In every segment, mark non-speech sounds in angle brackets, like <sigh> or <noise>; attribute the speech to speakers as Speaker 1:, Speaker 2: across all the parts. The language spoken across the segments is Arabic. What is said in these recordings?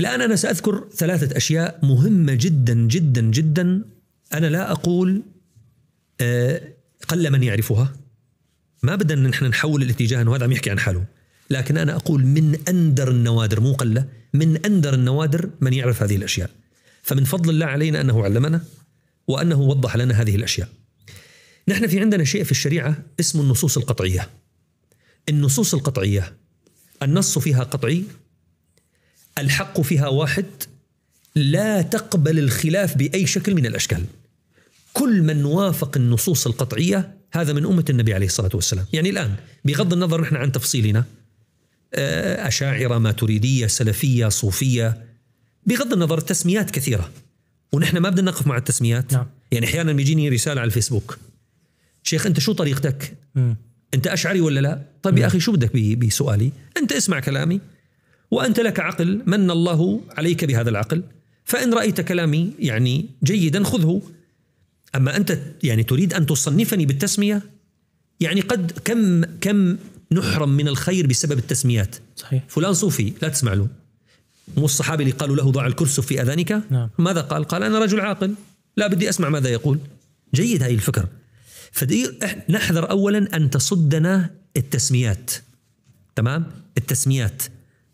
Speaker 1: الآن أنا سأذكر ثلاثة أشياء مهمة جدا جدا جدا أنا لا أقول آه، قل من يعرفها ما بدنا نحن نحول الاتجاه أنه هذا عم يحكي عن حاله لكن أنا أقول من أندر النوادر مو قلة من أندر النوادر من يعرف هذه الأشياء فمن فضل الله علينا أنه علمنا وأنه وضح لنا هذه الأشياء نحن في عندنا شيء في الشريعة اسمه النصوص القطعية النصوص القطعية النص فيها قطعي الحق فيها واحد لا تقبل الخلاف باي شكل من الاشكال. كل من وافق النصوص القطعيه هذا من امه النبي عليه الصلاه والسلام، يعني الان بغض النظر نحن عن تفصيلنا آه، اشاعره، ما تريديه سلفيه، صوفيه بغض النظر تسميات كثيره ونحن ما بدنا نقف مع التسميات نعم. يعني احيانا بيجيني رساله على الفيسبوك شيخ انت شو طريقتك؟ م. انت اشعري ولا لا؟ طيب يا اخي شو بدك بسؤالي؟ انت اسمع كلامي وأنت لك عقل من الله عليك بهذا العقل فإن رأيت كلامي يعني جيدا خذه أما أنت يعني تريد أن تصنفني بالتسمية يعني قد كم كم نحرم من الخير بسبب التسميات صحيح فلان صوفي لا تسمع له مو الصحابي اللي قالوا له ضع الكرسي في أذانك نعم. ماذا قال قال أنا رجل عاقل لا بدي أسمع ماذا يقول جيد هاي الفكر فنحذر أولا أن تصدنا التسميات تمام التسميات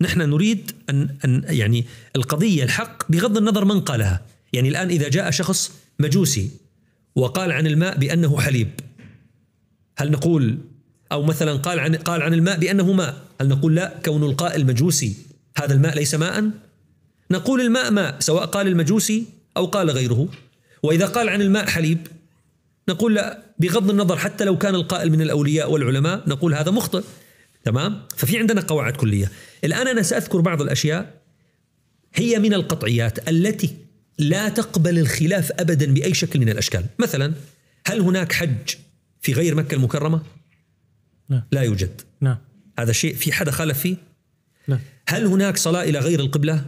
Speaker 1: نحن نريد أن, أن يعني القضية الحق بغض النظر من قالها يعني الآن إذا جاء شخص مجوسي وقال عن الماء بأنه حليب هل نقول أو مثلا قال عن قال عن الماء بأنه ماء هل نقول لا كون القائل مجوسي هذا الماء ليس ماء نقول الماء ماء سواء قال المجوسي أو قال غيره وإذا قال عن الماء حليب نقول لا بغض النظر حتى لو كان القائل من الأولياء والعلماء نقول هذا مخطئ تمام ففي عندنا قواعد كليه الان انا ساذكر بعض الاشياء هي من القطعيات التي لا تقبل الخلاف ابدا باي شكل من الاشكال مثلا هل هناك حج في غير مكه المكرمه لا, لا يوجد لا. هذا شيء في حدا خالف فيه لا. هل هناك صلاه الى غير القبله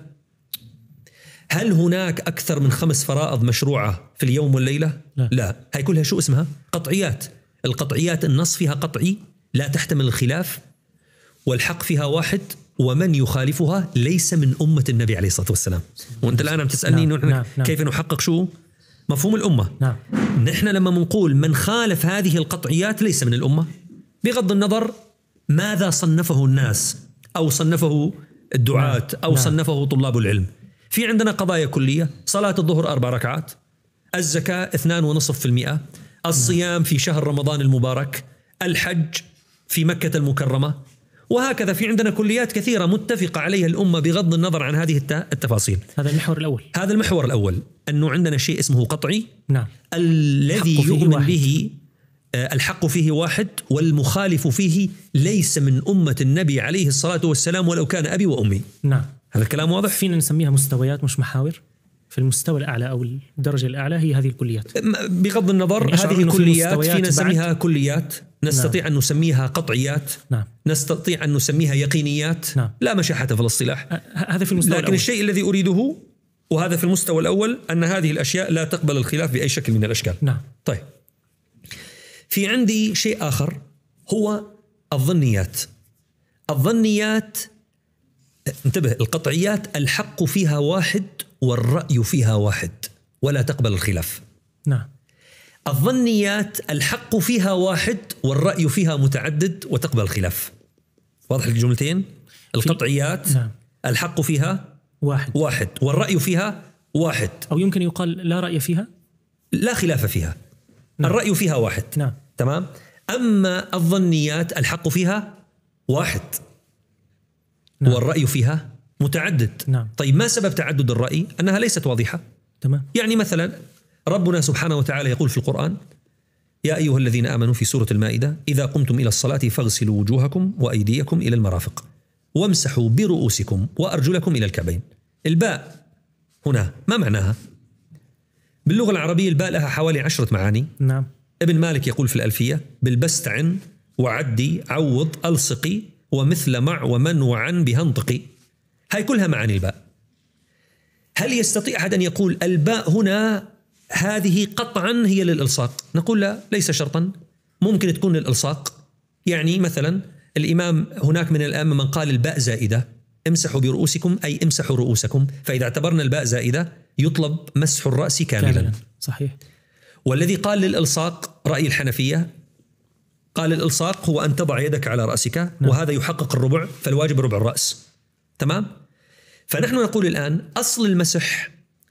Speaker 1: هل هناك اكثر من خمس فرائض مشروعه في اليوم والليله لا, لا. هي كلها شو اسمها قطعيات القطعيات النص فيها قطعي لا تحتمل الخلاف والحق فيها واحد ومن يخالفها ليس من أمة النبي عليه الصلاة والسلام وأنت الآن عم تسألني نعم. نعم،, نعم. كيف نحقق شو مفهوم الأمة نعم. نحن لما نقول من خالف هذه القطعيات ليس من الأمة بغض النظر ماذا صنفه الناس أو صنفه الدعاة نعم، أو نعم. صنفه طلاب العلم في عندنا قضايا كلية صلاة الظهر أربع ركعات الزكاة 2.5% الصيام في شهر رمضان المبارك الحج في مكة المكرمة وهكذا في عندنا كليات كثيرة متفقة عليها الأمة بغض النظر عن هذه التفاصيل هذا المحور الأول هذا المحور الأول أنه عندنا شيء اسمه قطعي نعم الذي يؤمن واحد. به آه، الحق فيه واحد والمخالف فيه ليس من أمة النبي عليه الصلاة والسلام ولو كان أبي وأمي نعم هذا الكلام
Speaker 2: واضح؟ فينا نسميها مستويات مش محاور؟ في المستوى الاعلى او الدرجه الاعلى هي هذه الكليات
Speaker 1: بغض النظر يعني هذه الكليات فينا نسميها كليات نستطيع نعم. ان نسميها قطعيات نعم. نستطيع ان نسميها يقينيات نعم. لا مشاحه في الاصطلاح هذا في المستوى لكن الأول. الشيء الذي اريده وهذا في المستوى الاول ان هذه الاشياء لا تقبل الخلاف باي شكل من الاشكال نعم طيب في عندي شيء اخر هو الظنيات الظنيات انتبه القطعيات الحق فيها واحد والرأي فيها واحد ولا تقبل الخلاف نعم الظنيات الحق فيها واحد والرأي فيها متعدد وتقبل الخلاف واضح الجملتين القطعيات نعم. الحق فيها واحد واحد والرأي فيها واحد أو يمكن يقال لا رأي فيها لا خلاف فيها نعم. الرأي فيها واحد نعم تمام أما الظنيات الحق فيها واحد نعم. والرأي فيها متعدد نعم. طيب ما سبب تعدد الرأي أنها ليست واضحة تمام يعني مثلا ربنا سبحانه وتعالى يقول في القرآن يا أيها الذين آمنوا في سورة المائدة إذا قمتم إلى الصلاة فاغسلوا وجوهكم وأيديكم إلى المرافق وامسحوا برؤوسكم وأرجلكم إلى الكعبين الباء هنا ما معناها؟ باللغة العربية الباء لها حوالي عشرة معاني نعم ابن مالك يقول في الألفية بالبست عن وعدي عوض ألصقي ومثل مع ومن وعن بها انطقي هاي كلها معاني الباء هل يستطيع أحد أن يقول الباء هنا هذه قطعا هي للإلصاق نقول لا ليس شرطا ممكن تكون للإلصاق يعني مثلا الإمام هناك من الأئمة من قال الباء زائدة امسحوا برؤوسكم أي امسحوا رؤوسكم فإذا اعتبرنا الباء زائدة يطلب مسح الرأس كاملا, كاملا. صحيح والذي قال للإلصاق رأي الحنفية قال الإلصاق هو أن تضع يدك على رأسك نعم. وهذا يحقق الربع فالواجب ربع الرأس تمام فنحن نقول الآن أصل المسح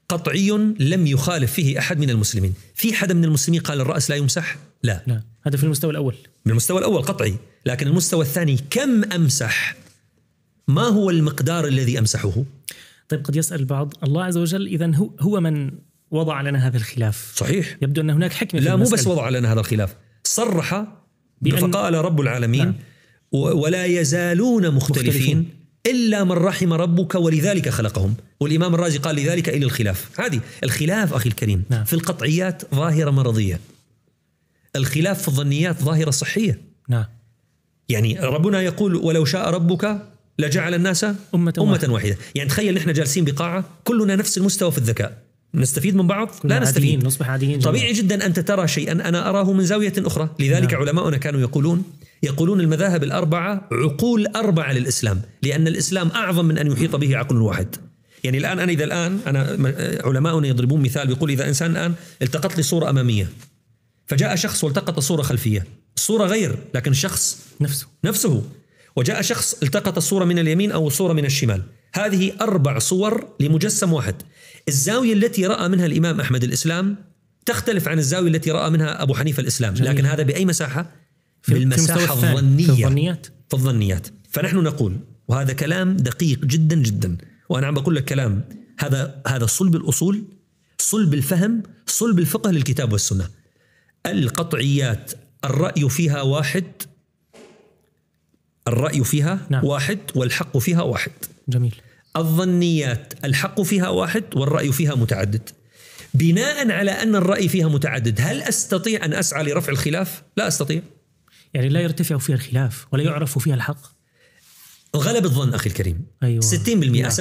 Speaker 1: قطعي لم يخالف فيه أحد من المسلمين في حدا من المسلمين قال الرأس لا يمسح؟ لا, لا. هذا في المستوى الأول بالمستوى الأول قطعي لكن المستوى الثاني كم أمسح ما هو المقدار الذي أمسحه
Speaker 2: طيب قد يسأل البعض الله عز وجل إذا هو, هو من وضع لنا هذا الخلاف
Speaker 1: صحيح يبدو أن هناك حكمة لا مو بس وضع لنا هذا الخلاف صرح فقال رب العالمين نعم. ولا يزالون مختلفين, مختلفين. إلا من رحم ربك ولذلك خلقهم والإمام الرازي قال لذلك إلى الخلاف عادي الخلاف أخي الكريم نعم. في القطعيات ظاهرة مرضية الخلاف في الظنيات ظاهرة صحية نعم يعني ربنا يقول ولو شاء ربك لجعل الناس أمة, أمة واحدة. واحدة يعني تخيل نحن جالسين بقاعة كلنا نفس المستوى في الذكاء نستفيد من بعض لا نستفيد
Speaker 2: نصبح عاديين طبيعي
Speaker 1: جدا ان ترى شيئا أنا أراه من زاوية أخرى لذلك نعم. علماؤنا كانوا يقولون يقولون المذاهب الأربعة عقول أربعة للإسلام لأن الإسلام أعظم من أن يحيط به عقل واحد يعني الآن أنا إذا الآن أنا آه، علماؤنا يضربون مثال بيقول إذا إنسان الآن التقط لي صورة أمامية فجاء شخص والتقط صورة خلفية الصورة غير لكن الشخص نفسه نفسه وجاء شخص التقط الصورة من اليمين أو الصورة من الشمال هذه أربع صور لمجسم واحد الزاوية التي رأى منها الإمام أحمد الإسلام تختلف عن الزاوية التي رأى منها أبو حنيفة الإسلام جميل. لكن هذا بأي مساحة؟ في المساحة في الظنية في الظنيات في الظنيات فنحن نقول وهذا كلام دقيق جدا جدا وأنا عم بقول لك كلام هذا هذا صلب الأصول صلب الفهم صلب الفقه للكتاب والسنة القطعيات الرأي فيها واحد الرأي فيها نعم. واحد والحق فيها واحد جميل الظنيات الحق فيها واحد والرأي فيها متعدد بناء على أن الرأي فيها متعدد هل أستطيع أن أسعى لرفع الخلاف؟ لا أستطيع
Speaker 2: يعني لا يرتفع فيها الخلاف
Speaker 1: ولا يعرف فيها الحق غلب الظن اخي الكريم أيوة. 60% 70%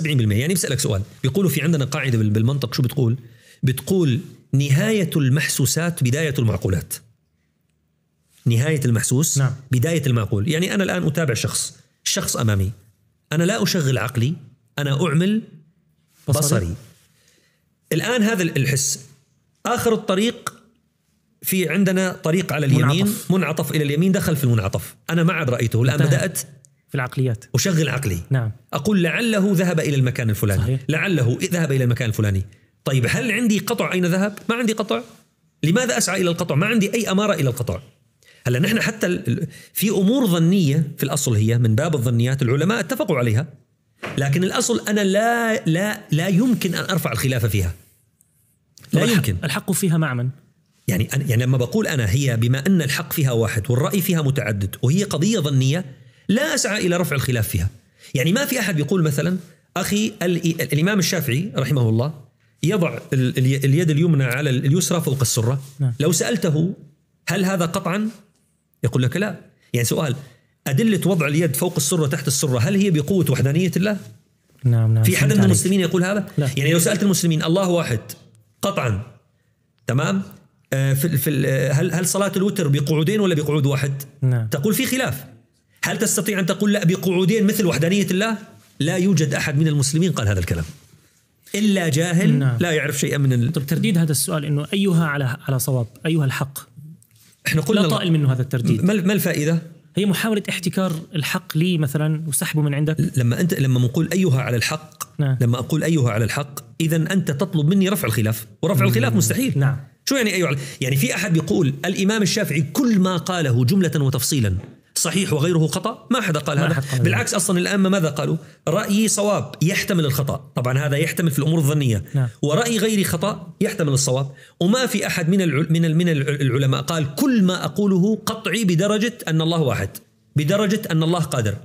Speaker 1: نعم. يعني بسالك سؤال بيقولوا في عندنا قاعده بالمنطق شو بتقول بتقول نهايه المحسوسات بدايه المعقولات نهايه المحسوس نعم. بدايه المعقول يعني انا الان اتابع شخص شخص امامي انا لا اشغل عقلي انا اعمل بصري, بصري. الان هذا الحس اخر الطريق في عندنا طريق على اليمين منعطف, منعطف الى اليمين دخل في المنعطف انا ما عاد رايته الان بدات في العقليات اشغل عقلي نعم اقول لعله ذهب الى المكان الفلاني صحيح. لعله ذهب الى المكان الفلاني طيب هل عندي قطع اين ذهب ما عندي قطع لماذا اسعى الى القطع ما عندي اي اماره الى القطع هلا نحن حتى في امور ظنيه في الاصل هي من باب الظنيات العلماء اتفقوا عليها لكن الاصل انا لا لا لا يمكن ان ارفع الخلافه فيها لا يمكن الحق فيها مع من؟ يعني أنا يعني لما بقول انا هي بما ان الحق فيها واحد والراي فيها متعدد وهي قضيه ظنيه لا اسعى الى رفع الخلاف فيها. يعني ما في احد بيقول مثلا اخي الامام الشافعي رحمه الله يضع اليد اليمنى على اليسرى فوق السره. نعم. لو سالته هل هذا قطعا؟ يقول لك لا. يعني سؤال أدلة وضع اليد فوق السرة تحت السرة هل هي بقوة وحدانية الله؟
Speaker 2: نعم نعم في حدا من المسلمين
Speaker 1: يقول هذا؟ لا. يعني لو سألت المسلمين الله واحد قطعا تمام؟ آه، في في آه، هل هل صلاة الوتر بقعودين ولا بقعود واحد؟ نعم. تقول في خلاف هل تستطيع أن تقول لا بقعودين مثل وحدانية الله؟ لا يوجد أحد من المسلمين قال هذا الكلام
Speaker 2: إلا جاهل نعم. لا يعرف شيئا من ال... طب ترديد هذا السؤال أنه أيها على على صواب أيها الحق؟ احنا قلنا لا طائل منه هذا الترديد ما الفائدة؟ هي محاوله احتكار
Speaker 1: الحق لي مثلا وسحبه من عندك لما انت لما نقول ايها على الحق نعم. لما اقول ايها على الحق اذا انت تطلب مني رفع الخلاف ورفع الخلاف مستحيل نعم شو يعني ايها يعني في احد يقول الامام الشافعي كل ما قاله جمله وتفصيلا صحيح وغيره خطا ما حدا قال هذا بالعكس اصلا الائمه ماذا قالوا رايي صواب يحتمل الخطا طبعا هذا يحتمل في الامور الظنيه نعم. وراي غيري خطا يحتمل الصواب وما في احد من من من العلماء قال كل ما اقوله قطعي بدرجه ان الله واحد بدرجه ان الله قادر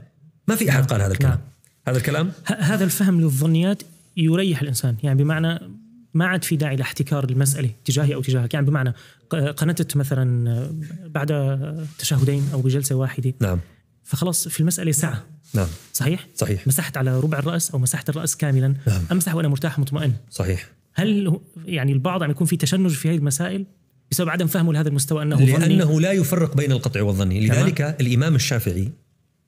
Speaker 1: ما في احد نعم. قال هذا الكلام نعم. هذا الكلام هذا الفهم
Speaker 2: للظنيات يريح الانسان يعني بمعنى ما عاد في داعي لاحتكار المساله تجاهي او تجاهك يعني بمعنى قنتت مثلا بعد تشهدين او بجلسه واحده نعم فخلص في المساله سعه نعم صحيح؟ صحيح مسحت على ربع الراس او مسحت الراس كاملا نعم. امسح وانا مرتاح مطمئن صحيح هل يعني البعض عم يكون في تشنج في هذه المسائل بسبب عدم فهمه لهذا المستوى انه لانه ظني
Speaker 1: لا يفرق بين القطع والظني لذلك تمام. الامام الشافعي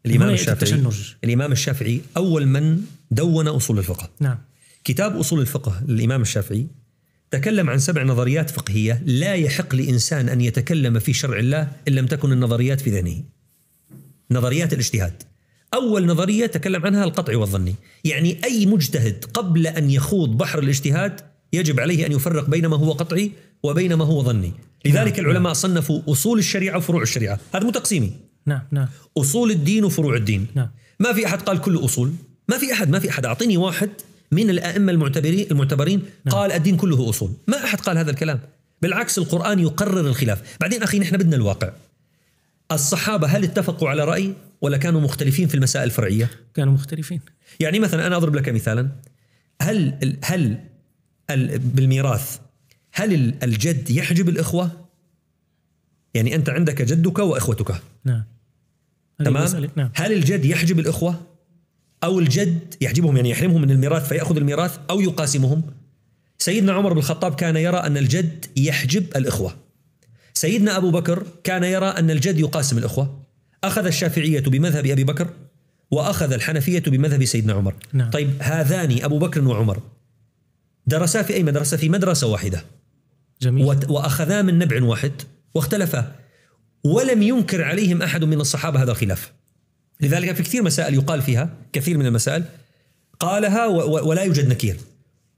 Speaker 1: الامام الشافعي التشنج. الامام الشافعي اول من دون اصول الفقه نعم كتاب أصول الفقه للإمام الشافعي تكلم عن سبع نظريات فقهية لا يحق لإنسان أن يتكلم في شرع الله إن لم تكن النظريات في ذهنه نظريات الاجتهاد أول نظرية تكلم عنها القطعي والظني يعني أي مجتهد قبل أن يخوض بحر الاجتهاد يجب عليه أن يفرق بين ما هو قطعي وبين ما هو ظني لذلك نعم. العلماء نعم. صنفوا أصول الشريعة وفروع الشريعة هذا مو تقسيمي نعم نعم أصول الدين وفروع الدين نعم. ما في أحد قال كل أصول ما في أحد ما في أحد أعطيني واحد من الأئمة المعتبرين المعتبرين نعم. قال الدين كله أصول ما أحد قال هذا الكلام بالعكس القرآن يقرر الخلاف بعدين أخي نحن بدنا الواقع الصحابة هل اتفقوا على رأي ولا كانوا مختلفين في المسائل الفرعية كانوا مختلفين يعني مثلا أنا أضرب لك مثالا هل هل بالميراث هل الجد يحجب الإخوة يعني أنت عندك جدك وإخوتك نعم تمام نعم. هل الجد يحجب الإخوة أو الجد يعجبهم يعني يحرمهم من الميراث فيأخذ الميراث أو يقاسمهم سيدنا عمر بن الخطاب كان يرى أن الجد يحجب الإخوة سيدنا أبو بكر كان يرى أن الجد يقاسم الإخوة أخذ الشافعية بمذهب أبي بكر وأخذ الحنفية بمذهب سيدنا عمر نعم. طيب هذان أبو بكر وعمر درسا في أي مدرسة في مدرسة واحدة جميل وأخذا من نبع واحد واختلفا ولم ينكر عليهم أحد من الصحابة هذا الخلاف لذلك في كثير مسائل يقال فيها كثير من المسائل قالها ولا يوجد نكير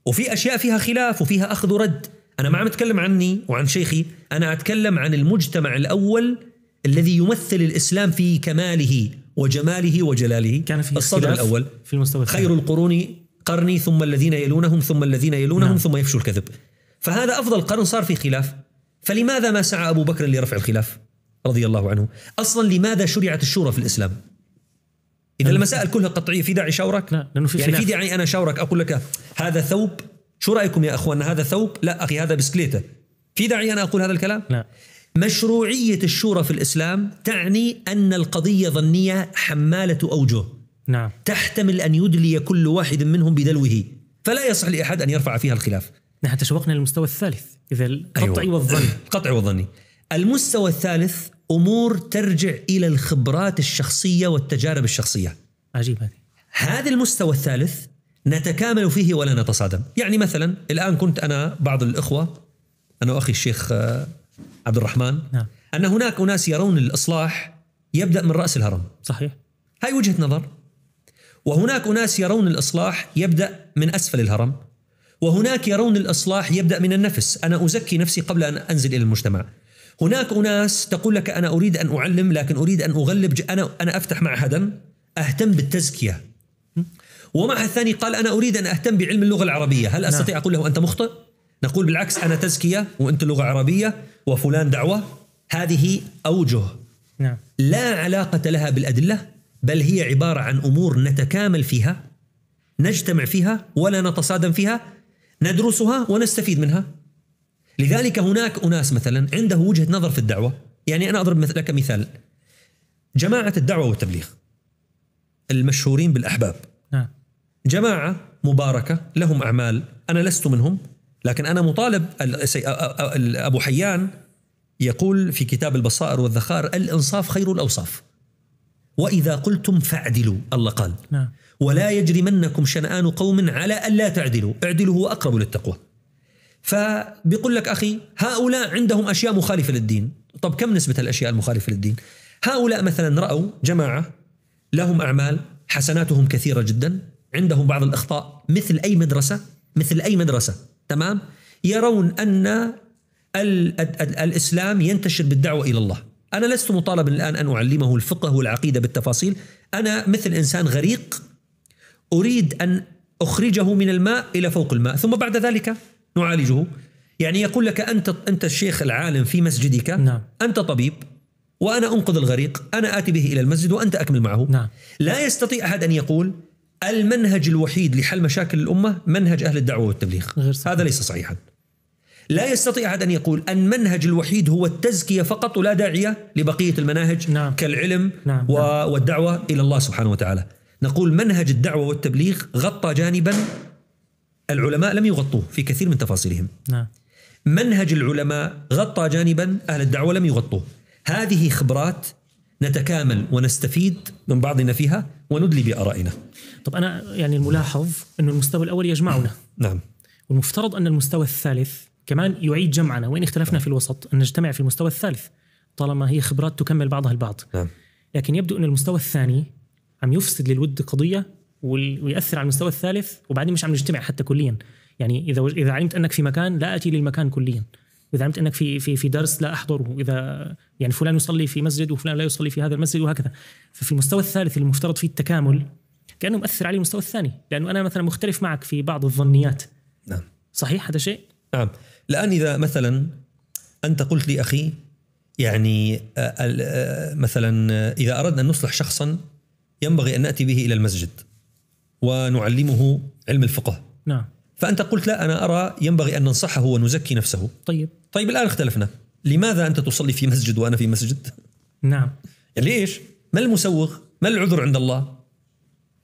Speaker 1: وفي أشياء فيها خلاف وفيها أخذ ورد أنا ما عم أتكلم عني وعن شيخي أنا أتكلم عن المجتمع الأول الذي يمثل الإسلام في كماله وجماله وجلاله كان في الصدر الأول في المستوى خير القرون قرني ثم الذين يلونهم ثم الذين يلونهم نعم. ثم يفشو الكذب فهذا أفضل قرن صار فيه خلاف فلماذا ما سعى أبو بكر لرفع الخلاف رضي الله عنه أصلا لماذا شرعت الشورى في الإسلام اذا نعم. المسائل كلها قطعيه في داعي شاورك؟ لا نعم، لانه في يعني في داعي انا شاورك اقول لك هذا ثوب شو رايكم يا اخوان هذا ثوب؟ لا اخي هذا بسكليته في داعي انا اقول هذا الكلام؟ لا نعم. مشروعيه الشورى في الاسلام تعني ان القضيه ظنيه حماله اوجه نعم تحتمل ان يدلي كل واحد منهم بدلوه فلا يصح لاحد ان يرفع فيها الخلاف نحن تشوقنا للمستوى الثالث اذا القطعي أيوة. والظني <clears throat> القطعي والظني المستوى الثالث امور ترجع الى الخبرات الشخصيه والتجارب الشخصيه. عجيب هذه. هذا المستوى الثالث نتكامل فيه ولا نتصادم، يعني مثلا الان كنت انا بعض الاخوه انا واخي الشيخ آه، عبد الرحمن نعم. ان هناك اناس يرون الاصلاح يبدا من راس الهرم. صحيح. هاي وجهه نظر. وهناك اناس يرون الاصلاح يبدا من اسفل الهرم. وهناك يرون الاصلاح يبدا من النفس، انا ازكي نفسي قبل ان انزل الى المجتمع. هناك أناس تقول لك أنا أريد أن أعلم لكن أريد أن أغلب أنا أنا أفتح معهدا أهتم بالتزكية ومعهد الثاني قال أنا أريد أن أهتم بعلم اللغة العربية هل أستطيع نعم. أقول له أنت مخطئ؟ نقول بالعكس أنا تزكية وأنت لغة عربية وفلان دعوة هذه أوجه نعم. لا علاقة لها بالأدلة بل هي عبارة عن أمور نتكامل فيها نجتمع فيها ولا نتصادم فيها ندرسها ونستفيد منها لذلك هناك اناس مثلا عنده وجهه نظر في الدعوه يعني انا اضرب لك مثال جماعه الدعوه والتبليغ المشهورين بالاحباب نعم. جماعه مباركه لهم اعمال انا لست منهم لكن انا مطالب ابو حيان يقول في كتاب البصائر والذخائر الانصاف خير الاوصاف واذا قلتم فاعدلوا الله قال نعم. ولا يجرمنكم شنآن قوم على ألا تعدلوا اعدلوا هو أقرب للتقوى فبيقول لك أخي هؤلاء عندهم أشياء مخالفة للدين طب كم نسبة الأشياء المخالفة للدين هؤلاء مثلا رأوا جماعة لهم أعمال حسناتهم كثيرة جدا عندهم بعض الإخطاء مثل أي مدرسة مثل أي مدرسة تمام يرون أن الـ ال ال الإسلام ينتشر بالدعوة إلى الله أنا لست مطالبا الآن أن أعلمه الفقه والعقيدة بالتفاصيل أنا مثل إنسان غريق أريد أن أخرجه من الماء إلى فوق الماء ثم بعد ذلك نعالجه يعني يقول لك أنت أنت الشيخ العالم في مسجدك نعم. أنت طبيب وأنا أنقذ الغريق أنا آتي به إلى المسجد وأنت أكمل معه نعم. لا يستطيع أحد أن يقول المنهج الوحيد لحل مشاكل الأمة منهج أهل الدعوة والتبليغ غير صحيح. هذا ليس صحيحا لا يستطيع أحد أن يقول المنهج الوحيد هو التزكية فقط ولا داعية لبقية المناهج نعم. كالعلم نعم. و... والدعوة إلى الله سبحانه وتعالى نقول منهج الدعوة والتبليغ غطى جانبا العلماء لم يغطوه في كثير من تفاصيلهم نعم. منهج العلماء غطى جانبا أهل الدعوة لم يغطوه هذه خبرات نتكامل ونستفيد من بعضنا فيها وندلي بآرائنا
Speaker 2: طب أنا يعني الملاحظ أن المستوى الأول يجمعنا نعم والمفترض أن المستوى الثالث كمان يعيد جمعنا وإن اختلفنا نعم. في الوسط أن نجتمع في المستوى الثالث طالما هي خبرات تكمل بعضها البعض نعم. لكن يبدو أن المستوى الثاني عم يفسد للود قضية ويأثر على المستوى الثالث وبعدين مش عم نجتمع حتى كليا يعني اذا اذا علمت انك في مكان لا اتي للمكان كليا اذا علمت انك في في في درس لا احضره اذا يعني فلان يصلي في مسجد وفلان لا يصلي في هذا المسجد وهكذا ففي المستوى الثالث اللي المفترض فيه التكامل كانه مؤثر عليه المستوى الثاني لانه انا مثلا مختلف معك في بعض
Speaker 1: الظنيات نعم صحيح هذا شيء نعم الان اذا مثلا انت قلت لي اخي يعني آه، آه، مثلا اذا اردنا ان نصلح شخصا ينبغي ان ناتي به الى المسجد ونعلمه علم الفقه نعم فأنت قلت لا أنا أرى ينبغي أن ننصحه ونزكي نفسه طيب طيب الآن اختلفنا لماذا أنت تصلي في مسجد وأنا في مسجد نعم يعني ليش ما المسوغ ما العذر عند الله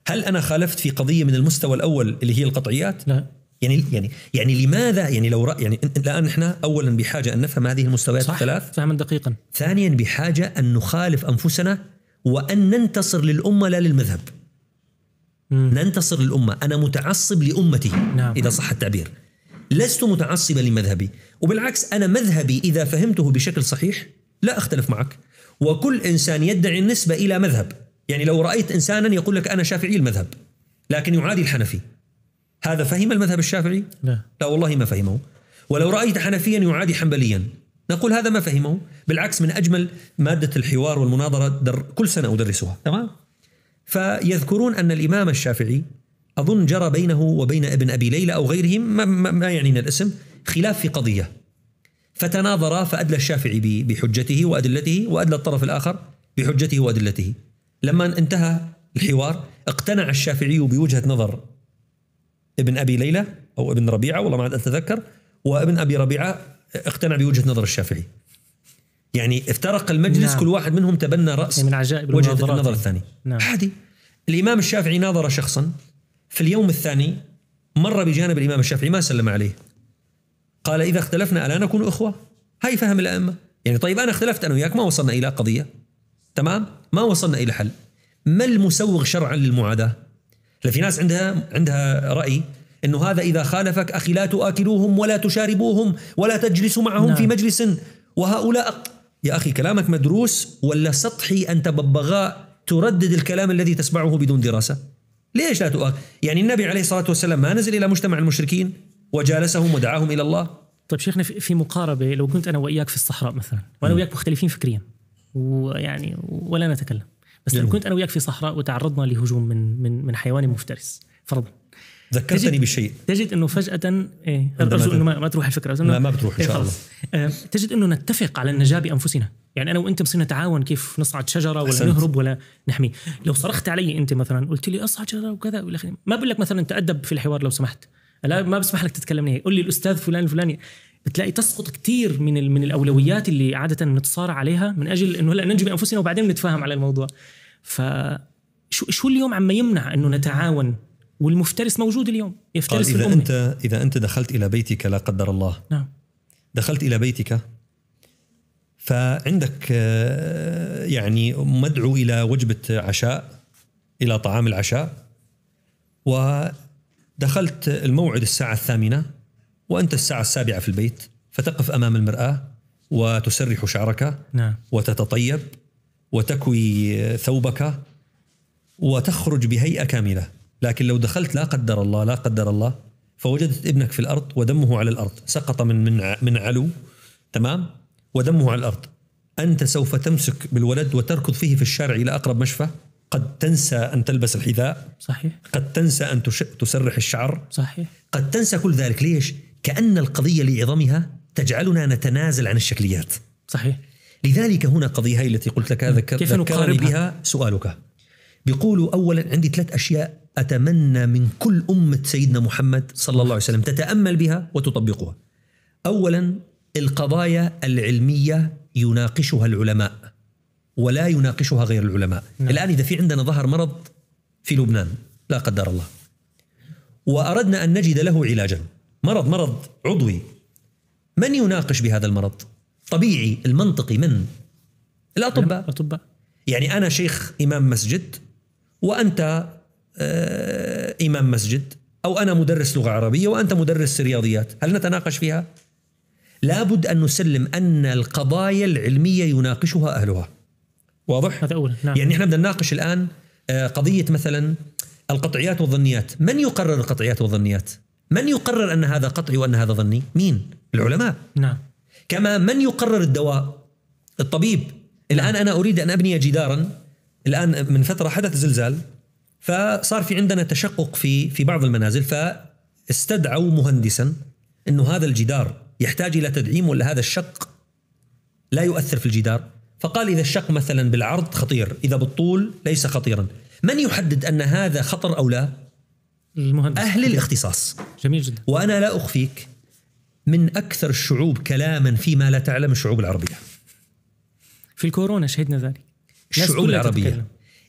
Speaker 1: هل أنا خالفت في قضية من المستوى الأول اللي هي القطعيات لا يعني يعني يعني لماذا يعني لو رأي يعني الان نحن اولا بحاجه ان نفهم هذه المستويات صح الثلاث فهما دقيقا ثانيا بحاجه ان نخالف انفسنا وان ننتصر للامه لا للمذهب لن للأمة أنا متعصب لأمتي نعم. إذا صح التعبير لست متعصبا لمذهبي وبالعكس أنا مذهبي إذا فهمته بشكل صحيح لا أختلف معك وكل إنسان يدعي النسبة إلى مذهب يعني لو رأيت إنسانا يقول لك أنا شافعي المذهب لكن يعادي الحنفي هذا فهم المذهب الشافعي؟ لا, لا والله ما فهمه ولو رأيت حنفيا يعادي حنبليا نقول هذا ما فهمه بالعكس من أجمل مادة الحوار والمناظرة در كل سنة أدرسها تمام؟ فيذكرون أن الإمام الشافعي أظن جرى بينه وبين ابن أبي ليلى أو غيرهم ما, ما يعنينا الاسم خلاف في قضية فتناظرا فأدلى الشافعي بحجته وأدلته وأدلى الطرف الآخر بحجته وأدلته لما انتهى الحوار اقتنع الشافعي بوجهة نظر ابن أبي ليلى أو ابن ربيعة والله ما عاد أتذكر وابن أبي ربيعة اقتنع بوجهة نظر الشافعي يعني افترق المجلس نعم. كل واحد منهم تبنى راس يعني من عجائب وجهه النظر يعني. الثاني نعم. عادي الامام الشافعي ناظر شخصا في اليوم الثاني مر بجانب الامام الشافعي ما سلم عليه قال اذا اختلفنا الا نكون اخوه هاي فهم الائمه يعني طيب انا اختلفت انا وياك ما وصلنا الى قضيه تمام ما وصلنا الى حل ما المسوغ شرعا للمعاداه في ناس عندها عندها راي انه هذا اذا خالفك اخي لا تؤكلوهم ولا تشاربوهم ولا تجلس معهم نعم. في مجلس وهؤلاء يا أخي كلامك مدروس ولا سطحي أنت ببغاء تردد الكلام الذي تسمعه بدون دراسة ليش لا تؤخذ يعني النبي عليه الصلاة والسلام ما نزل إلى مجتمع المشركين وجالسهم ودعاهم إلى الله طيب شيخنا في مقاربة لو كنت أنا وإياك في الصحراء
Speaker 2: مثلا وأنا وإياك مختلفين فكريا ويعني ولا نتكلم بس لو كنت أنا وإياك في صحراء وتعرضنا لهجوم من من من حيوان مفترس فرضا
Speaker 1: ذكرتني بشيء
Speaker 2: تجد انه فجاه ايه ارجو انه ما, ما تروح الفكره لا ما بتروح ان إيه، شاء الله آه، تجد انه نتفق على النجاه بانفسنا يعني انا وانت بصير نتعاون كيف نصعد شجره ولا نهرب ولا نحمي لو صرخت علي انت مثلا قلت لي اصعد شجره وكذا ما بقول لك مثلا تادب في الحوار لو سمحت لا ما بسمح لك تتكلمني قول لي الاستاذ فلان الفلاني بتلاقي تسقط كثير من من الاولويات اللي عاده بنتصارع عليها من اجل انه هلا ننجي بانفسنا وبعدين نتفاهم على الموضوع ف شو شو اليوم عم يمنع انه نتعاون والمفترس موجود اليوم يفترس قال إذا
Speaker 1: أنت إذا أنت دخلت إلى بيتك لا قدر الله نعم دخلت إلى بيتك فعندك آه، يعني مدعو إلى وجبة عشاء إلى طعام العشاء ودخلت الموعد الساعة الثامنة وأنت الساعة السابعة في البيت فتقف أمام المرآة وتسرح شعرك نعم. وتتطيب وتكوي ثوبك وتخرج بهيئة كاملة لكن لو دخلت لا قدر الله لا قدر الله فوجدت ابنك في الارض ودمه على الارض سقط من من من علو تمام ودمه على الارض انت سوف تمسك بالولد وتركض فيه في الشارع الى اقرب مشفى قد تنسى ان تلبس الحذاء صحيح قد تنسى ان تسرح الشعر صحيح قد تنسى كل ذلك ليش كان القضيه لعظمها تجعلنا نتنازل عن الشكليات صحيح لذلك هنا قضية هي التي قلت لك ذكر كيف نقاربها بها سؤالك بيقولوا أولا عندي ثلاث أشياء أتمنى من كل أمة سيدنا محمد صلى الله عليه وسلم تتأمل بها وتطبقها أولا القضايا العلمية يناقشها العلماء ولا يناقشها غير العلماء نعم. الآن إذا في عندنا ظهر مرض في لبنان لا قدر الله وأردنا أن نجد له علاجا مرض مرض عضوي من يناقش بهذا المرض طبيعي المنطقي من الأطباء الأطباء يعني أنا شيخ إمام مسجد وأنت آه، إمام مسجد أو أنا مدرس لغة عربية وأنت مدرس رياضيات هل نتناقش فيها؟ لابد أن نسلم أن القضايا العلمية يناقشها أهلها واضح؟ هذا أول نعم. يعني نحن بدنا نناقش الآن آه، قضية مثلا القطعيات والظنيات من يقرر القطعيات والظنيات؟ من يقرر أن هذا قطعي وأن هذا ظني؟ مين؟ العلماء نعم كما من يقرر الدواء؟ الطبيب الآن نعم. أنا أريد أن أبني جدارا الآن من فترة حدث زلزال فصار في عندنا تشقق في في بعض المنازل فاستدعوا مهندسا انه هذا الجدار يحتاج الى تدعيم ولا هذا الشق لا يؤثر في الجدار فقال اذا الشق مثلا بالعرض خطير اذا بالطول ليس خطيرا من يحدد ان هذا خطر او لا المهندس اهل الاختصاص جميل جدا وانا لا اخفيك من اكثر الشعوب كلاما فيما لا تعلم الشعوب العربيه
Speaker 2: في الكورونا شهدنا ذلك
Speaker 1: الشعوب العربيه تتكلم.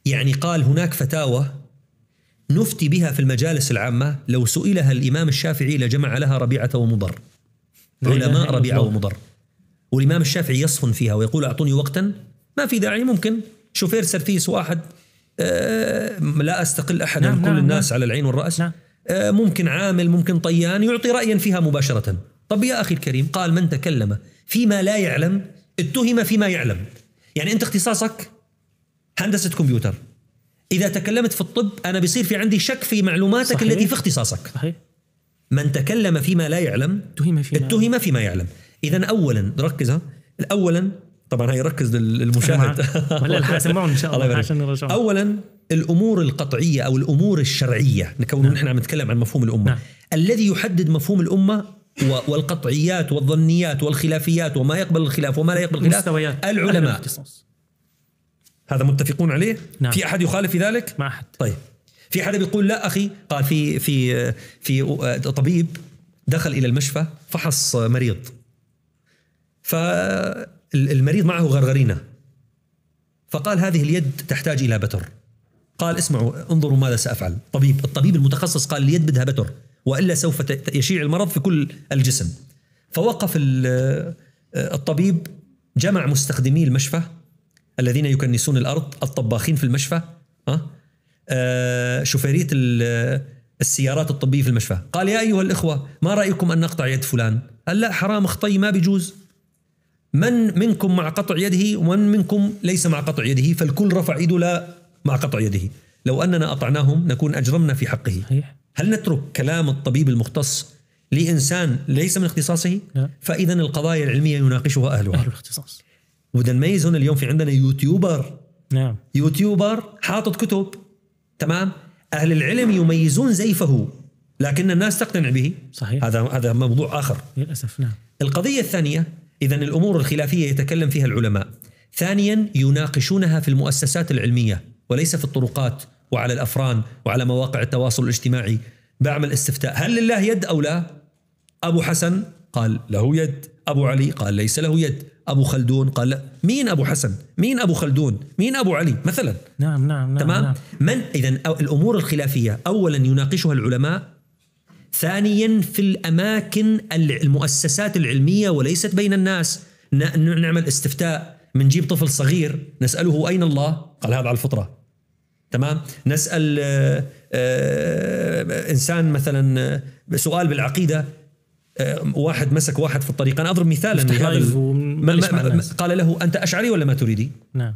Speaker 1: يعني قال هناك فتاوى نفتي بها في المجالس العامة لو سئلها الإمام الشافعي لجمع لها ربيعة ومضر علماء ربيعة ومضر والإمام الشافعي يصفن فيها ويقول أعطوني وقتا ما في داعي ممكن شوفير سرفيس واحد أه لا أستقل أحدا نعم كل نعم الناس نعم على العين والرأس نعم أه ممكن عامل ممكن طيان يعطي رأيا فيها مباشرة طب يا أخي الكريم قال من تكلم فيما لا يعلم اتهم فيما يعلم يعني أنت اختصاصك هندسة كمبيوتر اذا تكلمت في الطب انا بيصير في عندي شك في معلوماتك صحيح. التي في اختصاصك صحيح من تكلم فيما لا يعلم اتهم فيما اتهم فيما يعلم اذا اولا ركز اولا طبعا هي ركز للمشاهد <laughs> لا الحاسمعون ان شاء الله عشان اولا الامور القطعيه او الامور الشرعيه نكون نعم. نحن عم نتكلم عن مفهوم الامه نعم. الذي يحدد مفهوم الامه والقطعيات والظنيات والخلافيات وما يقبل الخلاف وما لا يقبل الخلاف مستويات العلماء هذا متفقون عليه نعم. في احد يخالف في ذلك ما احد طيب في حدا بيقول لا اخي قال في في في آه، طبيب دخل الى المشفى فحص مريض فالمريض معه غرغرينه فقال هذه اليد تحتاج الى بتر قال اسمعوا انظروا ماذا سافعل طبيب الطبيب المتخصص قال اليد بدها بتر والا سوف يشيع المرض في كل الجسم فوقف آه، الطبيب جمع مستخدمي المشفى الذين يكنسون الارض الطباخين في المشفى ها أه؟ شوفيريه السيارات الطبيه في المشفى قال يا ايها الاخوه ما رايكم ان نقطع يد فلان قال لا حرام اخطي ما بيجوز من منكم مع قطع يده ومن منكم ليس مع قطع يده فالكل رفع يده لا مع قطع يده لو أننا أطعناهم نكون أجرمنا في حقه صحيح. هل نترك كلام الطبيب المختص لإنسان ليس من اختصاصه لا. فإذا القضايا العلمية يناقشها أهلها أهل الاختصاص وبدنا نميز هون اليوم في عندنا يوتيوبر نعم يوتيوبر حاطط كتب تمام اهل العلم يميزون زيفه لكن الناس تقتنع به صحيح هذا هذا موضوع اخر للاسف نعم القضيه الثانيه اذا الامور الخلافيه يتكلم فيها العلماء ثانيا يناقشونها في المؤسسات العلميه وليس في الطرقات وعلى الافران وعلى مواقع التواصل الاجتماعي بعمل استفتاء هل لله يد او لا ابو حسن قال له يد ابو علي قال ليس له يد أبو خلدون قال لا مين أبو حسن مين أبو خلدون مين أبو علي مثلا
Speaker 2: نعم نعم نعم تمام نعم.
Speaker 1: من إذا الأمور الخلافية أولا يناقشها العلماء ثانيا في الأماكن المؤسسات العلمية وليست بين الناس نعمل استفتاء منجيب طفل صغير نسأله أين الله قال هذا على الفطرة تمام نسأل آه، آه، إنسان مثلا آه، سؤال بالعقيدة واحد مسك واحد في الطريق أنا أضرب مثالا لهذا ما ما ما قال له انت اشعري ولا ماتريدي؟ نعم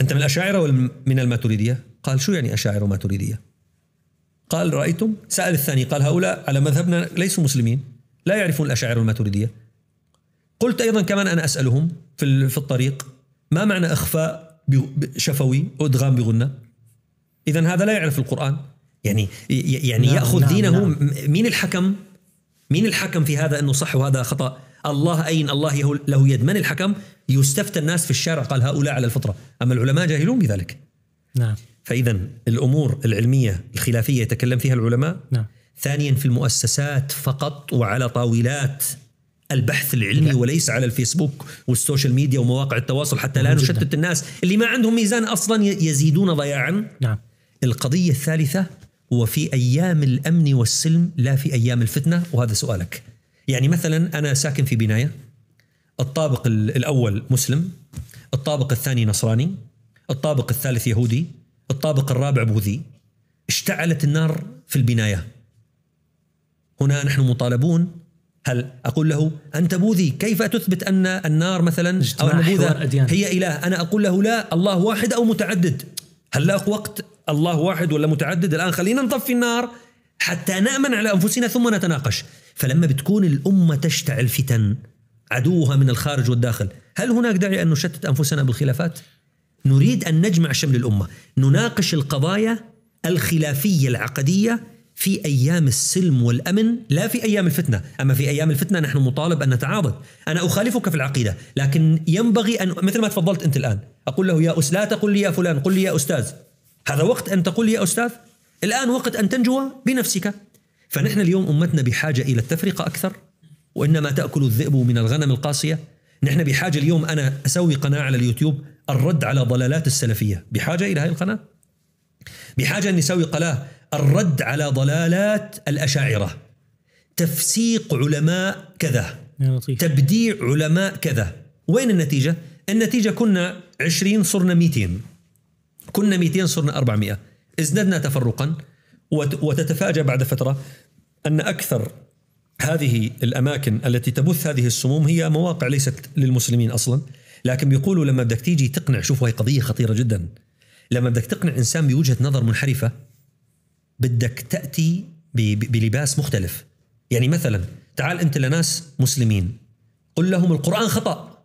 Speaker 1: انت من الاشاعره ولا من الماتريديه؟ قال شو يعني اشاعره وماتريديه؟ قال رايتم؟ سال الثاني قال هؤلاء على مذهبنا ليسوا مسلمين لا يعرفون الاشاعره والماتريديه قلت ايضا كمان انا اسالهم في في الطريق ما معنى اخفاء شفوي ادغام بغنه؟ اذا هذا لا يعرف القران يعني يعني نعم ياخذ نعم دينه نعم. مين الحكم؟ مين الحكم في هذا انه صح وهذا خطا؟ الله أين الله له يد من الحكم يستفتى الناس في الشارع قال هؤلاء على الفطرة أما العلماء جاهلون بذلك نعم فإذا الأمور العلمية الخلافية يتكلم فيها العلماء نعم ثانيا في المؤسسات فقط وعلى طاولات البحث العلمي نعم. وليس على الفيسبوك والسوشيال ميديا ومواقع التواصل حتى لا نشتت الناس اللي ما عندهم ميزان أصلا يزيدون ضياعا نعم القضية الثالثة وفي أيام الأمن والسلم لا في أيام الفتنة وهذا سؤالك يعني مثلا انا ساكن في بنايه الطابق الاول مسلم الطابق الثاني نصراني الطابق الثالث يهودي الطابق الرابع بوذي اشتعلت النار في البنايه هنا نحن مطالبون هل اقول له انت بوذي كيف تثبت ان النار مثلا او بوذا هي اله انا اقول له لا الله واحد او متعدد هل لاق وقت الله واحد ولا متعدد الان خلينا نطفي النار حتى نامن على انفسنا ثم نتناقش فلما بتكون الأمة تشتعل فتن عدوها من الخارج والداخل هل هناك داعي أن نشتت أنفسنا بالخلافات؟ نريد أن نجمع شمل الأمة نناقش القضايا الخلافية العقدية في أيام السلم والأمن لا في أيام الفتنة أما في أيام الفتنة نحن مطالب أن نتعاضد أنا أخالفك في العقيدة لكن ينبغي أن مثل ما تفضلت أنت الآن أقول له يا أس لا تقل لي يا فلان قل لي يا أستاذ هذا وقت أن تقول لي يا أستاذ الآن وقت أن تنجو بنفسك فنحن اليوم أمتنا بحاجة إلى التفرقة أكثر وإنما تأكل الذئب من الغنم القاسية نحن بحاجة اليوم أنا أسوي قناة على اليوتيوب الرد على ضلالات السلفية بحاجة إلى هذه القناة بحاجة أن نسوي قناة الرد على ضلالات الأشاعرة تفسيق علماء كذا تبديع علماء كذا وين النتيجة؟ النتيجة كنا 20 صرنا 200 كنا 200 صرنا 400 ازددنا تفرقا وتتفاجأ بعد فترة أن أكثر هذه الأماكن التي تبث هذه السموم هي مواقع ليست للمسلمين أصلا لكن بيقولوا لما بدك تيجي تقنع شوف هاي قضية خطيرة جدا لما بدك تقنع إنسان بوجهة نظر منحرفة بدك تأتي بلباس مختلف يعني مثلا تعال أنت لناس مسلمين قل لهم القرآن خطأ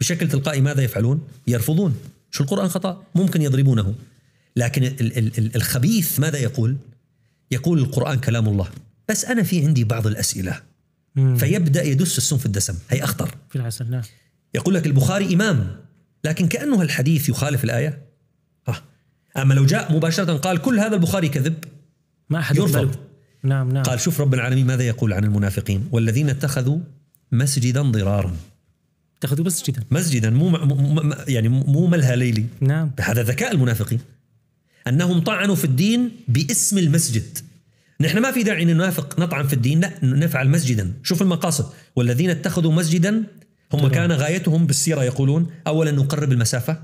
Speaker 1: بشكل تلقائي ماذا يفعلون؟ يرفضون شو القرآن خطأ؟ ممكن يضربونه لكن الخبيث ماذا يقول؟ يقول القرآن كلام الله بس أنا في عندي بعض الأسئلة مم. فيبدأ يدس السم في الدسم هي أخطر في العسل نعم يقول لك البخاري إمام لكن كأنه الحديث يخالف الآية ها أما لو جاء مباشرة قال كل هذا البخاري كذب ما أحد يرفض نعم نعم قال شوف رب العالمين ماذا يقول عن المنافقين والذين اتخذوا مسجدا ضرارا اتخذوا مسجدا مسجدا مو يعني مو ملهى ليلي نعم هذا ذكاء المنافقين انهم طعنوا في الدين باسم المسجد نحن ما في داعي ننافق نطعن في الدين لا نفعل مسجدا شوف المقاصد والذين اتخذوا مسجدا هم طبعا. كان غايتهم بالسيرة يقولون أولا نقرب المسافة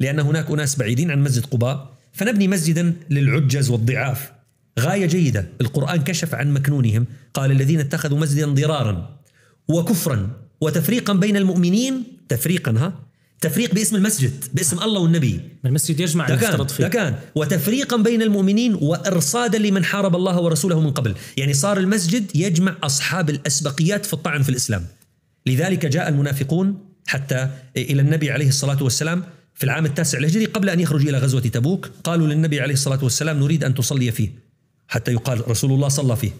Speaker 1: لأن هناك أناس بعيدين عن مسجد قباء فنبني مسجدا للعجز والضعاف غاية جيدة القرآن كشف عن مكنونهم قال الذين اتخذوا مسجدا ضرارا وكفرا وتفريقا بين المؤمنين تفريقا ها تفريق باسم المسجد باسم الله والنبي المسجد يجمع المفترض فيه كان وتفريقا بين المؤمنين وإرصادا لمن حارب الله ورسوله من قبل يعني صار المسجد يجمع أصحاب الأسبقيات في الطعن في الإسلام لذلك جاء المنافقون حتى إلى النبي عليه الصلاة والسلام في العام التاسع الهجري قبل أن يخرج إلى غزوة تبوك قالوا للنبي عليه الصلاة والسلام نريد أن تصلي فيه حتى يقال رسول الله صلى فيه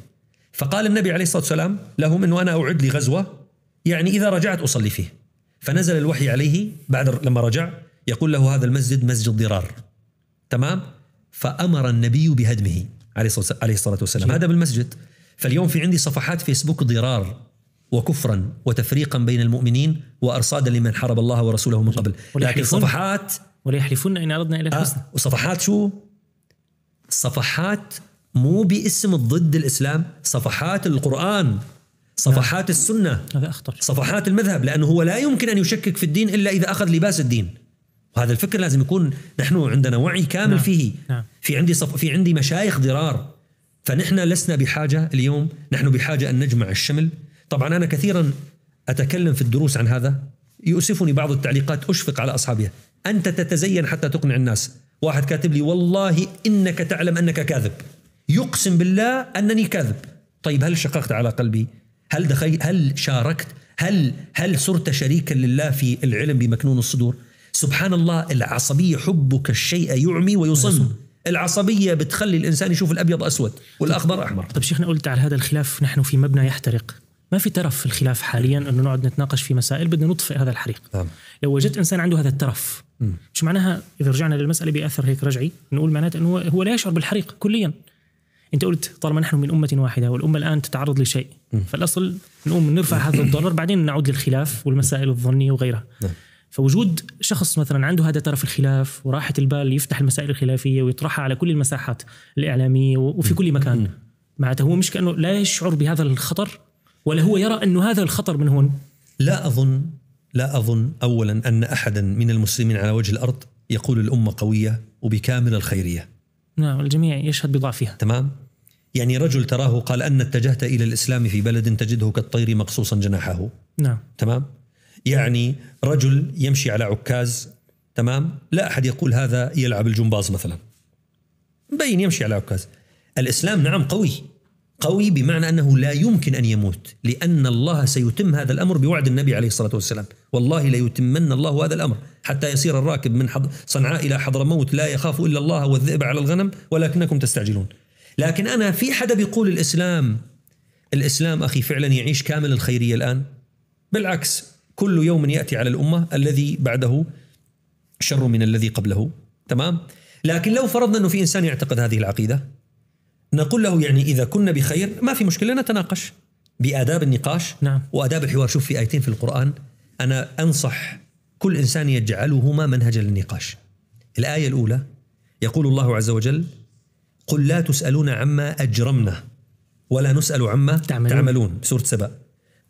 Speaker 1: فقال النبي عليه الصلاة والسلام لهم أنه أنا أعد لغزوة يعني إذا رجعت أصلي فيه فنزل الوحي عليه بعد لما رجع يقول له هذا المسجد مسجد ضرار تمام فأمر النبي بهدمه عليه الصلاة والسلام هذا بالمسجد فاليوم في عندي صفحات فيسبوك ضرار وكفرا وتفريقا بين المؤمنين وارصادا لمن حارب الله ورسوله من قبل لكن صفحات وليحلفن ان اردنا الى الحسنى آه وصفحات شو صفحات مو باسم ضد الاسلام صفحات القران نعم. صفحات السنة هذا أخطر صفحات المذهب لأنه هو لا يمكن أن يشكك في الدين إلا إذا أخذ لباس الدين وهذا الفكر لازم يكون نحن عندنا وعي كامل نعم. فيه نعم. في عندي صف... في عندي مشايخ ضرار فنحن لسنا بحاجة اليوم نحن بحاجة أن نجمع الشمل طبعا أنا كثيرا أتكلم في الدروس عن هذا يؤسفني بعض التعليقات أشفق على أصحابها أنت تتزين حتى تقنع الناس واحد كاتب لي والله إنك تعلم أنك كاذب يقسم بالله أنني كاذب طيب هل شققت على قلبي هل دخل هل شاركت هل هل صرت شريكا لله في العلم بمكنون الصدور سبحان الله العصبيه حبك الشيء يعمي ويصم العصبية بتخلي الإنسان يشوف الأبيض أسود والأخضر أحمر
Speaker 2: طيب شيخنا قلت على هذا الخلاف نحن في مبنى يحترق ما في ترف في الخلاف حاليا أنه نقعد نتناقش في مسائل بدنا نطفئ هذا الحريق طبعا. نعم. لو وجدت إنسان عنده هذا الترف مش معناها إذا رجعنا للمسألة بأثر هيك رجعي نقول معناته أنه هو لا يشعر بالحريق كليا انت قلت طالما نحن من امه واحده والامه الان تتعرض لشيء فالاصل نقوم نرفع هذا الضرر بعدين نعود للخلاف والمسائل الظنيه وغيرها نعم. فوجود شخص مثلا عنده هذا طرف الخلاف وراحه البال يفتح المسائل الخلافيه ويطرحها على كل المساحات الاعلاميه وفي كل مكان معناته هو مش كانه لا يشعر بهذا الخطر ولا هو يرى انه هذا الخطر من هون
Speaker 1: لا اظن لا اظن اولا ان احدا من المسلمين على وجه الارض يقول الامه قويه وبكامل الخيريه
Speaker 2: نعم الجميع يشهد بضعفها
Speaker 1: تمام يعني رجل تراه قال أن اتجهت إلى الإسلام في بلد تجده كالطير مقصوصا جناحه نعم تمام يعني رجل يمشي على عكاز تمام لا أحد يقول هذا يلعب الجمباز مثلا مبين يمشي على عكاز الإسلام نعم قوي قوي بمعنى انه لا يمكن ان يموت لان الله سيتم هذا الامر بوعد النبي عليه الصلاه والسلام والله ليتمن الله هذا الامر حتى يسير الراكب من صنعاء الى حضرموت لا يخاف الا الله والذئب على الغنم ولكنكم تستعجلون لكن انا في حدا بيقول الاسلام الاسلام اخي فعلا يعيش كامل الخيريه الان بالعكس كل يوم ياتي على الامه الذي بعده شر من الذي قبله تمام لكن لو فرضنا انه في انسان يعتقد هذه العقيده نقول له يعني إذا كنا بخير ما في مشكلة نتناقش بآداب النقاش نعم. وآداب الحوار شوف في آيتين في القرآن أنا أنصح كل إنسان يجعلهما منهجا للنقاش الآية الأولى يقول الله عز وجل قل لا تسألون عما أجرمنا ولا نسأل عما تعملون, تعملون سورة سبأ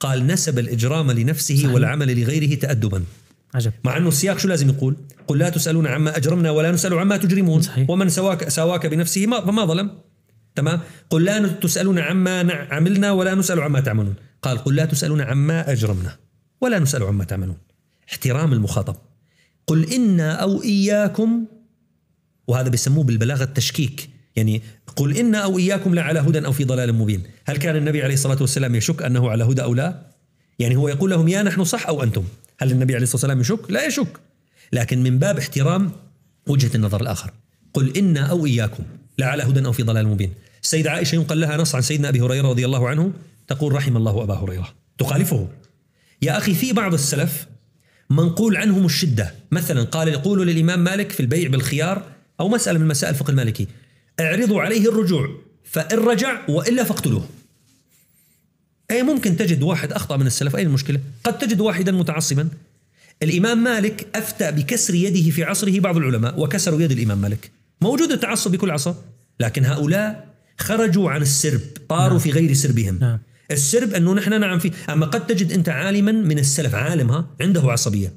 Speaker 1: قال نسب الإجرام لنفسه صحيح. والعمل لغيره تأدبا عجب مع انه السياق شو لازم يقول؟ قل لا تسالون عما اجرمنا ولا نسال عما تجرمون صحيح. ومن سواك سواك بنفسه ما فما ظلم تمام قل لا تسألون عما عملنا ولا نسأل عما تعملون قال قل لا تسألون عما أجرمنا ولا نسأل عما تعملون احترام المخاطب قل إنا أو إياكم وهذا بيسموه بالبلاغة التشكيك يعني قل إنا أو إياكم لا على هدى أو في ضلال مبين هل كان النبي عليه الصلاة والسلام يشك أنه على هدى أو لا يعني هو يقول لهم يا نحن صح أو أنتم هل النبي عليه الصلاة والسلام يشك لا يشك لكن من باب احترام وجهة النظر الآخر قل إنا أو إياكم لعلى هدى أو في ضلال مبين السيدة عائشة ينقل لها نص عن سيدنا أبي هريرة رضي الله عنه تقول رحم الله أبا هريرة تخالفه يا أخي في بعض السلف منقول عنهم الشدة مثلا قال يقول للإمام مالك في البيع بالخيار أو مسألة من مسائل الفقه المالكي اعرضوا عليه الرجوع فإن رجع وإلا فاقتلوه أي ممكن تجد واحد أخطأ من السلف أين المشكلة قد تجد واحدا متعصبا الإمام مالك أفتى بكسر يده في عصره بعض العلماء وكسروا يد الإمام مالك موجود التعصب بكل عصا لكن هؤلاء خرجوا عن السرب طاروا نعم. في غير سربهم نعم. السرب أنه نحن نعم في أما قد تجد أنت عالما من السلف عالم ها عنده عصبية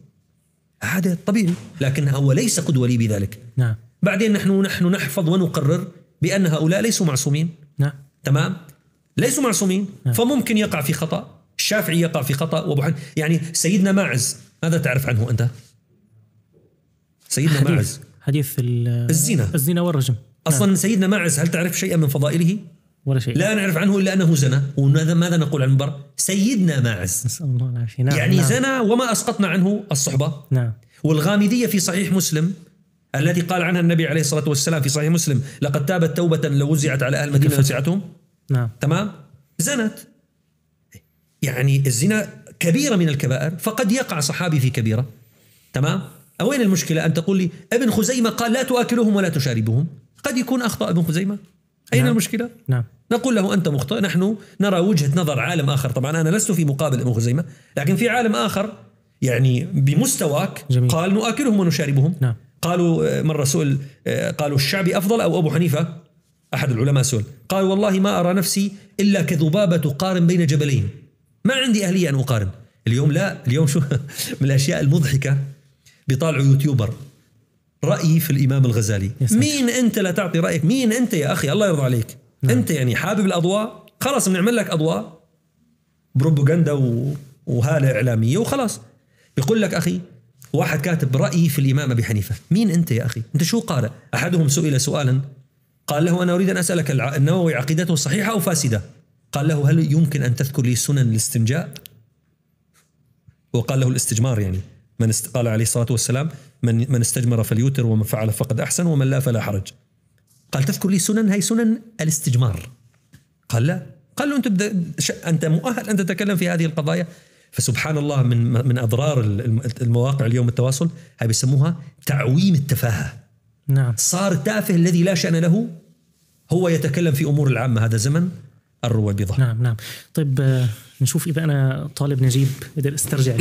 Speaker 1: هذا طبيعي لكن هو ليس قدوة لي بذلك نعم بعدين نحن نحن نحفظ ونقرر بأن هؤلاء ليسوا معصومين نعم تمام ليسوا معصومين نعم. فممكن يقع في خطأ الشافعي يقع في خطأ وابو يعني سيدنا ماعز ماذا تعرف عنه أنت؟ سيدنا حديث. ماعز حديث الزنا الزنا والرجم اصلا نعم. سيدنا ماعز هل تعرف شيئا من فضائله؟ ولا شيء لا نعرف عنه الا انه زنى وماذا ماذا نقول عن المنبر؟ سيدنا ماعز نسال الله العافيه نعم يعني نعم. زنى وما اسقطنا عنه الصحبه نعم والغامديه في صحيح مسلم الذي قال عنها النبي عليه الصلاه والسلام في صحيح مسلم لقد تابت توبه لو وزعت على اهل مدينه لوسعتهم نعم تمام زنت يعني الزنا كبيره من الكبائر فقد يقع صحابي في كبيره تمام أوين المشكلة أن تقول لي ابن خزيمة قال لا تؤكلهم ولا تشاربهم قد يكون أخطأ ابن خزيمة أين نعم. المشكلة؟ نعم نقول له أنت مخطئ نحن نرى وجهة نظر عالم آخر طبعا أنا لست في مقابل ابن خزيمة لكن في عالم آخر يعني بمستواك جميل. قال نؤكلهم ونشاربهم نعم. قالوا مرة آه، سئل آه، قالوا الشعبي أفضل أو أبو حنيفة أحد العلماء سئل قال والله ما أرى نفسي إلا كذبابة تقارن بين جبلين ما عندي أهلية أن أقارن اليوم لا اليوم شو <laughs> من الأشياء المضحكة بيطالعوا يوتيوبر رايي في الامام الغزالي مين انت لا تعطي رايك مين انت يا اخي الله يرضى عليك نعم. انت يعني حابب الاضواء خلاص بنعمل لك اضواء بروباغندا و... وهاله اعلاميه وخلاص يقول لك اخي واحد كاتب رايي في الامام ابي حنيفه مين انت يا اخي انت شو قارئ احدهم سئل سؤالا قال له انا اريد ان اسالك النووي عقيدته صحيحه او فاسده قال له هل يمكن ان تذكر لي سنن الاستنجاء وقال له الاستجمار يعني من استقال قال عليه الصلاة والسلام من, من استجمر فليوتر ومن فعل فقد أحسن ومن لا فلا حرج قال تذكر لي سنن هي سنن الاستجمار قال لا قال له أنت, أنت مؤهل أن تتكلم في هذه القضايا فسبحان الله من من اضرار المواقع اليوم التواصل هاي بيسموها تعويم التفاهه نعم صار التافه الذي لا شان له هو يتكلم في امور العامه هذا زمن الروابضه
Speaker 2: نعم نعم طيب آه، نشوف اذا انا طالب نجيب قدر استرجع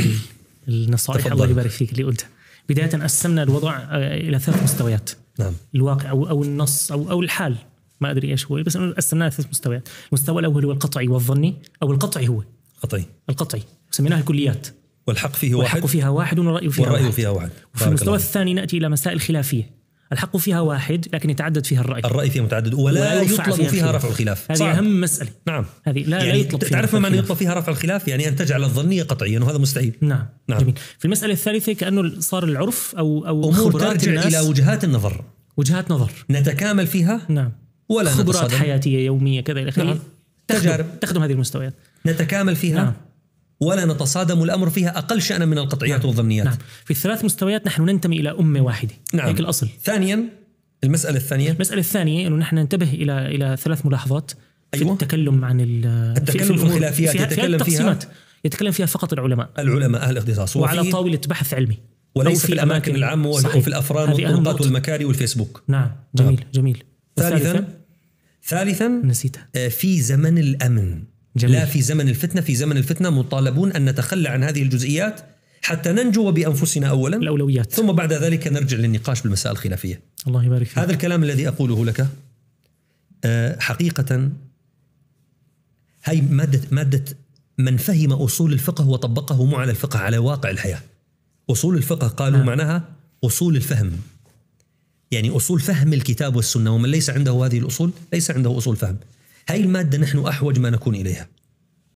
Speaker 2: النصائح الله يبارك فيك اللي قلتها بدايه قسمنا الوضع آه، الى ثلاث مستويات نعم الواقع او او النص او او الحال ما ادري ايش هو بس قسمناه ثلاث مستويات المستوى الاول هو القطعي والظني او القطعي هو قطعي القطعي سميناها الكليات
Speaker 1: والحق فيه واحد والحق فيها واحد والرأي فيها والرأي واحد, فيها واحد. وفي المستوى
Speaker 2: الثاني ناتي الى مسائل خلافيه الحق فيها واحد لكن يتعدد فيها الرأي الرأي
Speaker 1: فيها متعدد ولا, ولا يطلب فيها, فيها رفع الخلاف هذه أهم مسألة نعم هذه لا, يعني لا يطلب فيها تعرف ما معنى يطلب فيها رفع الخلاف يعني أن تجعل الظنية قطعيا وهذا مستحيل نعم نعم جميل. في المسألة الثالثة كأنه صار العرف أو أو أمور ترجع الناس إلى وجهات النظر وجهات نظر نتكامل فيها نعم
Speaker 2: ولا خبرات نتصدم. حياتية
Speaker 1: يومية كذا إلى آخره نعم. تجارب تخدم هذه المستويات نتكامل فيها نعم. ولا نتصادم الامر فيها اقل شانا من القطعيات نعم. والظنيات نعم في الثلاث مستويات نحن ننتمي الى امه واحده نعم هيك الاصل
Speaker 2: ثانيا المساله الثانيه المساله الثانيه انه نحن ننتبه الى الى ثلاث ملاحظات في أيوة. التكلم عن التكلم في الخلافيات في يتكلم فيها يتكلم فيها فقط العلماء العلماء
Speaker 1: اهل الاختصاص وعلى طاوله بحث علمي وليس في الاماكن العامه وفي الافران والطرقات والمكاري والفيسبوك
Speaker 2: نعم طيب. جميل جميل ثالثا
Speaker 1: ثالثا نسيتها آه، في زمن الامن جميل. لا في زمن الفتنة في زمن الفتنة مطالبون أن نتخلى عن هذه الجزئيات حتى ننجو بأنفسنا أولا الأولويات ثم بعد ذلك نرجع للنقاش بالمسائل الخلافية الله يبارك فيك هذا الكلام الذي أقوله لك آه، حقيقة هي مادة, مادة من فهم أصول الفقه وطبقه مو على الفقه على واقع الحياة أصول الفقه قالوا نعم. معناها أصول الفهم يعني أصول فهم الكتاب والسنة ومن ليس عنده هذه الأصول ليس عنده أصول فهم هاي المادة نحن أحوج ما نكون إليها